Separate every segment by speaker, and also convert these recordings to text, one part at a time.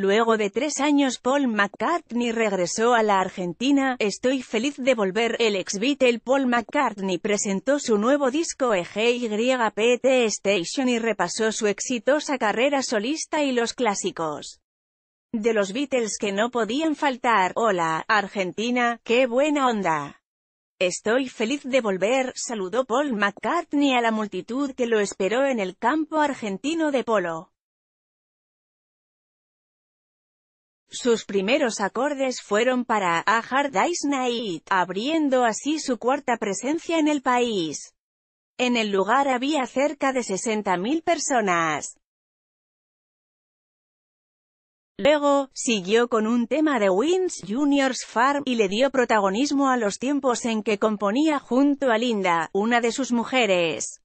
Speaker 1: Luego de tres años Paul McCartney regresó a la Argentina, Estoy feliz de volver, el ex Beatle Paul McCartney presentó su nuevo disco e PT Station y repasó su exitosa carrera solista y los clásicos. De los Beatles que no podían faltar, hola, Argentina, qué buena onda. Estoy feliz de volver, saludó Paul McCartney a la multitud que lo esperó en el campo argentino de polo. Sus primeros acordes fueron para A Hard Day's Night, abriendo así su cuarta presencia en el país. En el lugar había cerca de 60.000 personas. Luego, siguió con un tema de Wins Juniors Farm, y le dio protagonismo a los tiempos en que componía junto a Linda, una de sus mujeres.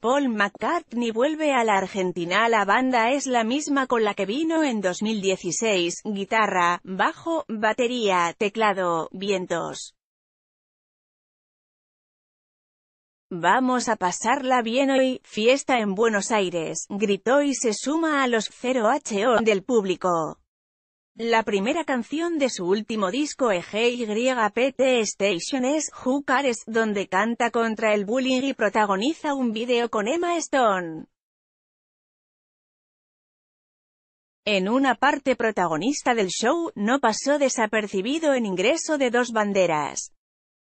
Speaker 1: Paul McCartney vuelve a la Argentina. La banda es la misma con la que vino en 2016, guitarra, bajo, batería, teclado, vientos. Vamos a pasarla bien hoy, fiesta en Buenos Aires, gritó y se suma a los 0HO del público. La primera canción de su último disco EGYPT Station es Who Cares, donde canta contra el bullying y protagoniza un video con Emma Stone. En una parte protagonista del show, no pasó desapercibido en ingreso de dos banderas.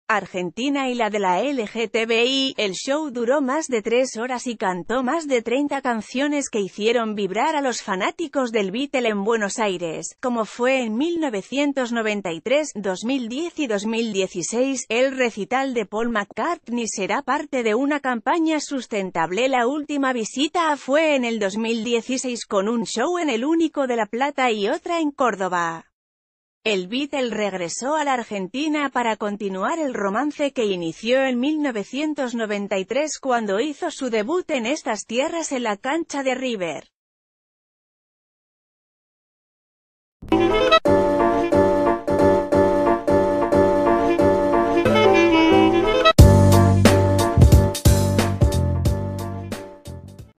Speaker 1: Argentina y la de la LGTBI, el show duró más de tres horas y cantó más de 30 canciones que hicieron vibrar a los fanáticos del Beatle en Buenos Aires, como fue en 1993, 2010 y 2016. El recital de Paul McCartney será parte de una campaña sustentable. La última visita fue en el 2016 con un show en el único de La Plata y otra en Córdoba. El Beatle regresó a la Argentina para continuar el romance que inició en 1993 cuando hizo su debut en estas tierras en la cancha de River.